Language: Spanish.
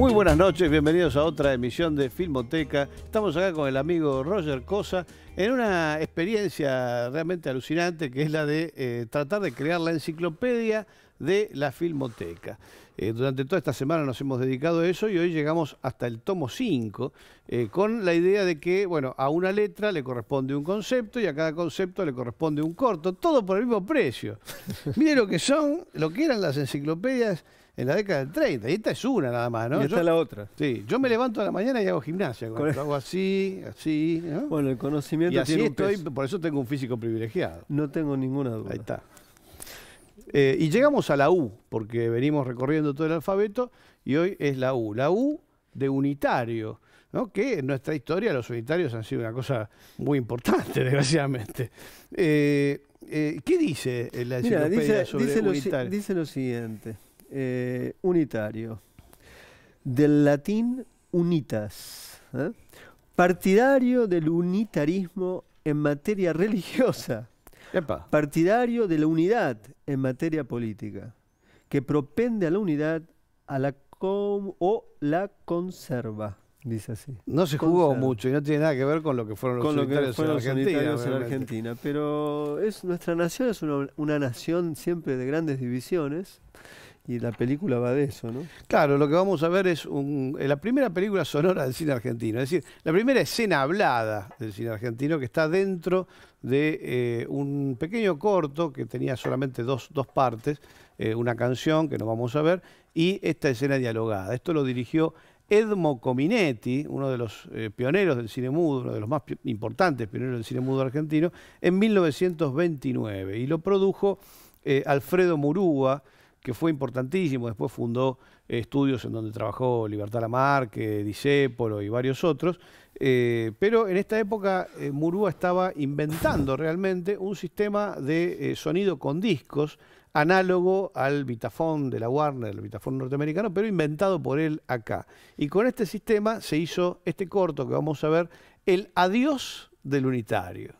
Muy buenas noches, bienvenidos a otra emisión de Filmoteca. Estamos acá con el amigo Roger Cosa en una experiencia realmente alucinante que es la de eh, tratar de crear la enciclopedia de la Filmoteca. Eh, durante toda esta semana nos hemos dedicado a eso y hoy llegamos hasta el tomo 5 eh, con la idea de que, bueno, a una letra le corresponde un concepto y a cada concepto le corresponde un corto, todo por el mismo precio. Miren lo que son, lo que eran las enciclopedias en la década del 30. Y esta es una nada más, ¿no? Y esta es la otra. Sí, yo me levanto a la mañana y hago gimnasia. Con Hago así, así. Bueno, el conocimiento y así estoy, Por eso tengo un físico privilegiado. No tengo ninguna duda. Ahí está. Eh, y llegamos a la U, porque venimos recorriendo todo el alfabeto y hoy es la U. La U de unitario. ¿no? que en nuestra historia los unitarios han sido una cosa muy importante, desgraciadamente. Eh, eh, ¿Qué dice la enciclopedia sobre dice lo siguiente. Eh, unitario, del latín unitas, ¿eh? partidario del unitarismo en materia religiosa, partidario de la unidad en materia política, que propende a la unidad a la o la conserva. Dice así. No se jugó mucho y no tiene nada que ver con lo que fueron los en, Argentina, Pero es, nuestra nación es una nación siempre de grandes divisiones y la película va de eso, ¿no? Claro, lo que vamos a ver es eh, la primera película sonora del cine argentino, es decir, la primera escena hablada del cine argentino que está dentro de eh, un pequeño corto que tenía solamente dos, partes, eh, una canción que no vamos a ver, y esta escena dialogada. Esto lo dirigió Edmo Cominetti, uno de los pioneros del cine mudo, uno de los más importantes pioneros del cine mudo argentino, en 1929, y lo produjo Alfredo Murúa, que fue importantísimo. Después fundó eh, estudios en donde trabajó Libertad Lamarque, Disépolo y varios otros. Eh, pero en esta época eh, Murúa estaba inventando realmente un sistema de sonido con discos análogo al Vitafón de la Warner, el Vitafón norteamericano, pero inventado por él acá. Y con este sistema se hizo este corto que vamos a ver, El Adiós del Unitario.